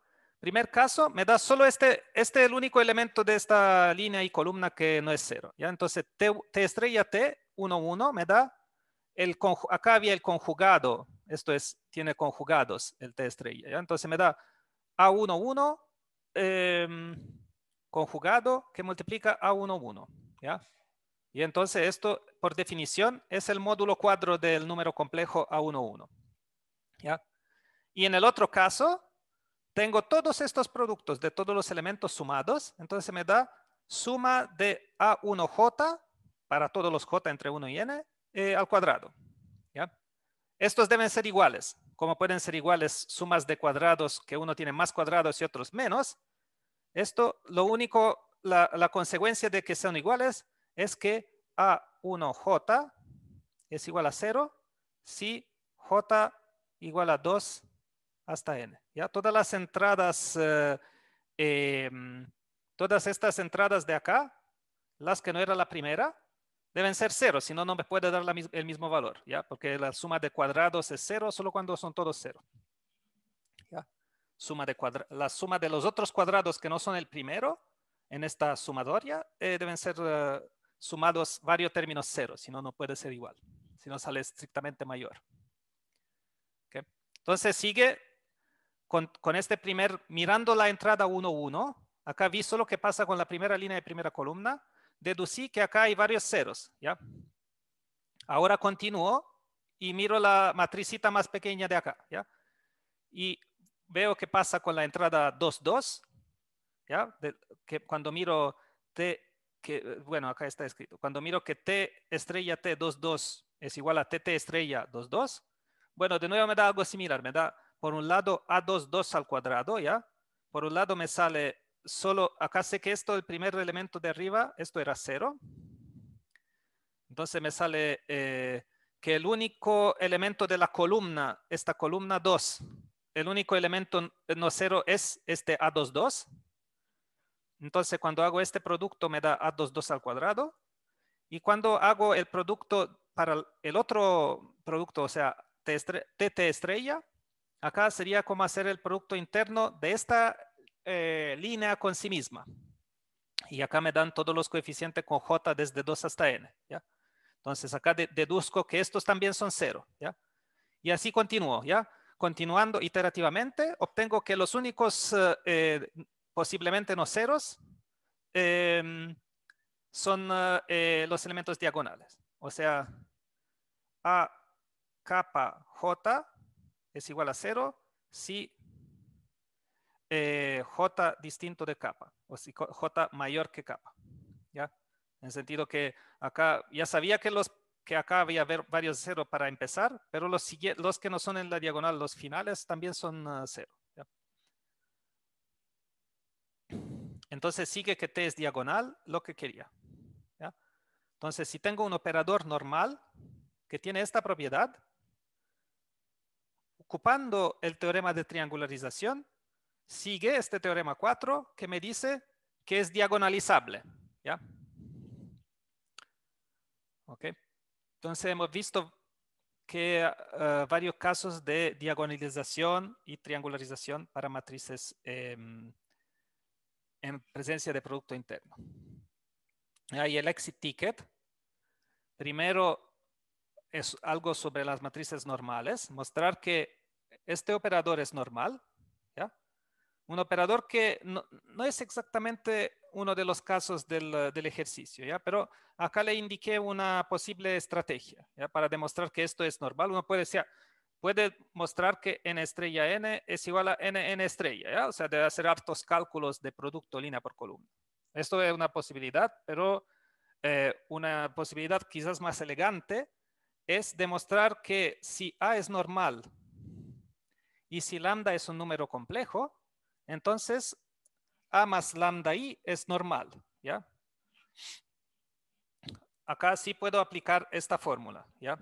Primer caso, me da solo este, este el único elemento de esta línea y columna que no es cero. ¿ya? Entonces, T, estrella T, 1, 1, me da, el, acá había el conjugado, esto es, tiene conjugados el T estrella. ¿ya? Entonces me da A1, 1, em, conjugado que multiplica A1, 1. ¿ya? Y entonces esto, por definición, es el módulo cuadro del número complejo A1, 1. ¿ya? Y en el otro caso, tengo todos estos productos de todos los elementos sumados, entonces se me da suma de A1J para todos los J entre 1 y N eh, al cuadrado. Estos deben ser iguales. Como pueden ser iguales sumas de cuadrados que uno tiene más cuadrados y otros menos, esto lo único, la, la consecuencia de que sean iguales es que A1J es igual a 0 si J igual a 2 hasta N. ¿ya? Todas las entradas, eh, em, todas estas entradas de acá, las que no era la primera, deben ser cero, si no, no me puede dar el mismo valor, ¿ya? Porque la suma de cuadrados es cero solo cuando son todos cero. ¿ya? Suma de la suma de los otros cuadrados que no son el primero en esta sumatoria eh, deben ser eh, sumados varios términos cero, si no, no puede ser igual, si no sale estrictamente mayor. Entonces sigue con, este primer, mirando la entrada 1-1, acá vi solo qué pasa con la primera línea de primera columna, deducí que acá hay varios ceros, ¿ya? Ahora continúo y miro la matricita más pequeña de acá, ¿ya? Y veo qué pasa con la entrada 2-2, ¿ya? que cuando miro T, que, bueno, acá está escrito, cuando miro que T estrella T22 es igual a TT estrella 22, bueno, de nuevo me da algo similar, me da por un lado a 22 al cuadrado, ¿ya? Por un lado me sale solo, acá sé que esto, el primer elemento de arriba, esto era cero. Entonces me sale eh, que el único elemento de la columna, esta columna 2, el único elemento no cero es este A22. Entonces cuando hago este producto me da A22 al cuadrado. Y cuando hago el producto para el otro producto, o sea, T estrella, Acá sería como hacer el producto interno de esta eh, línea con sí misma. Y acá me dan todos los coeficientes con J desde 2 hasta N. Entonces acá deduzco que estos también son cero, Y así continúo. ¿ya? Continuando iterativamente, obtengo que los únicos eh, posiblemente no ceros em, son eh, los elementos diagonales. O sea, A, K, J es igual a 0 si eh, J distinto de capa, o si J mayor que capa. ¿Ya? En el sentido que acá ya sabía que los que acá había varios cero para empezar, pero los, los que no son en la diagonal, los finales, también son ah, cero. Entonces sigue que t es diagonal, lo que quería. ¿ya? Entonces si tengo un operador normal que tiene esta propiedad, ocupando el teorema de triangularización, sigue este teorema 4 que me dice que es diagonalizable. ¿ya? Entonces hemos visto que eh, varios casos de diagonalización y triangularización para matrices em, en presencia de producto interno. Hay el exit ticket. Primero es algo sobre las matrices normales, mostrar que este operador es normal, Un operador que no, es exactamente uno de los casos del, ejercicio, Pero acá le indiqué una posible estrategia, Para demostrar que esto es normal, uno puede decir, puede mostrar que n estrella n es igual a n, n estrella, O sea, debe hacer hartos cálculos de producto línea por columna. Esto es una posibilidad, pero eh, una posibilidad quizás más elegante es demostrar que si A es normal y si lambda es un número complejo, entonces a más lambda i es normal. ¿ya? Acá sí puedo aplicar esta fórmula. ¿ya?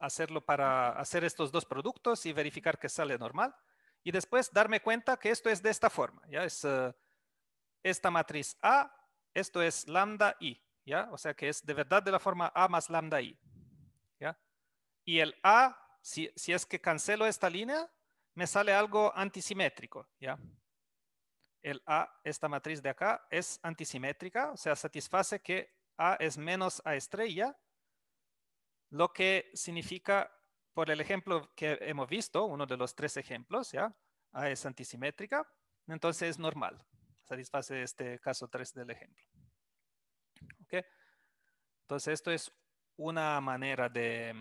Hacerlo para hacer estos dos productos y verificar que sale normal. Y después darme cuenta que esto es de esta forma. ¿ya? Es eh, esta matriz A, esto es lambda i. ¿ya? O sea que es de verdad de la forma A más lambda i. ¿ya? Y el A, si, si es que cancelo esta línea, me sale algo antisimétrico, ¿ya? El A, esta matriz de acá, es antisimétrica, o sea, satisface que A es menos A estrella, lo que significa, por el ejemplo que hemos visto, uno de los tres ejemplos, ¿ya? A es antisimétrica, entonces es normal, satisface este caso 3 del ejemplo. ¿Ok? Entonces, esto es una manera de,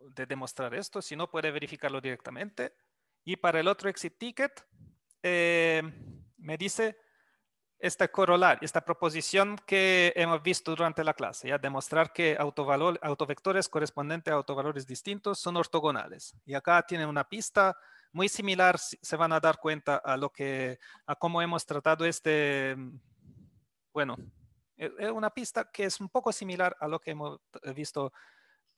de demostrar esto, si no puede verificarlo directamente. Y para el otro exit ticket, eh, me dice esta corolar, esta proposición que hemos visto durante la clase, ya demostrar que autovalor, autovectores correspondientes a autovalores distintos son ortogonales. Y acá tiene una pista muy similar, se van a dar cuenta a lo que, a cómo hemos tratado este, bueno, es e una pista que es un poco similar a lo que hemos eh, visto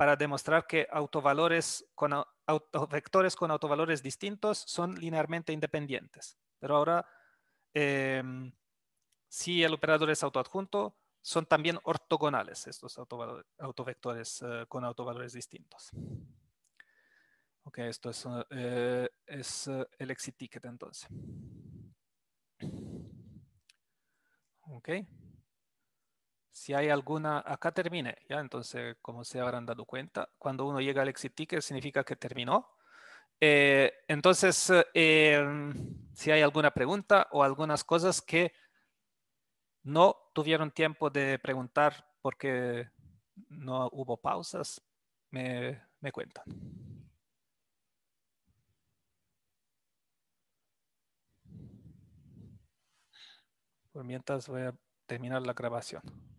para demostrar que autovalores con auto, vectores con autovalores distintos son linealmente independientes. Pero ahora, eh, si el operador es autoadjunto, son también ortogonales estos autovectores eh, con autovalores distintos. Ok, esto es, eh, el exit ticket entonces. Okay si hay alguna, acá termine, ¿ya? Entonces, como se habrán dado cuenta, cuando uno llega al exit ticket significa que terminó. Eh, entonces, eh, si hay alguna pregunta o algunas cosas que no tuvieron tiempo de preguntar porque no hubo pausas, me, me cuentan. Por mientras voy a terminar la grabación.